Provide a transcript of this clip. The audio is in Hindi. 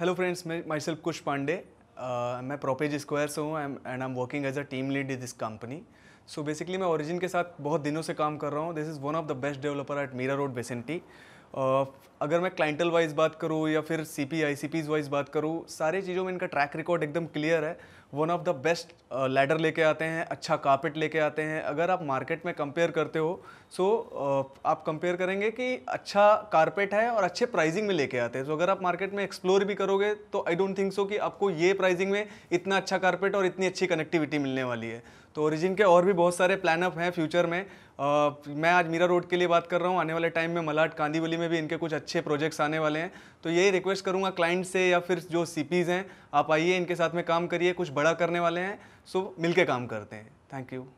हेलो फ्रेंड्स मैं माई सेल्फ कुश पांडे मैं प्रोपेज स्क्वायर से हूँ and I am working as a team lead in this company so basically मैं ओरिजिन के साथ बहुत दिनों से काम कर रहा हूँ this is one of the best developer at Mira Road बेसेंटी अगर मैं क्लाइंटल वाइज बात करूँ या फिर C P I C Ps wise बात करूँ सारी चीज़ों में इनका ट्रैक रिकॉर्ड एकदम क्लियर है one of the best ladder लेके आते हैं अच्छा कारपेट लेके आते हैं अगर आप मार्केट में कंपेयर करते हो सो so, uh, आप कंपेयर करेंगे कि अच्छा कारपेट है और अच्छे प्राइजिंग में लेके आते हैं सो so, अगर आप मार्केट में एक्सप्लोर भी करोगे तो आई डोंट थिंक सो कि आपको ये प्राइजिंग में इतना अच्छा कारपेट और इतनी अच्छी कनेक्टिविटी मिलने वाली है तो ओरिजिन के और भी बहुत सारे प्लानअप हैं फ्यूचर में आ, uh, मैं आज मीरा रोड के लिए बात कर रहा हूँ आने वाले टाइम में मलाट कांदीवली में भी इनके कुछ अच्छे प्रोजेक्ट्स आने वाले हैं तो यही रिक्वेस्ट करूँगा क्लाइंट से या फिर जो सी हैं आप आइए इनके साथ में काम करिए कुछ बड़ा करने वाले हैं सो मिल काम करते हैं थैंक यू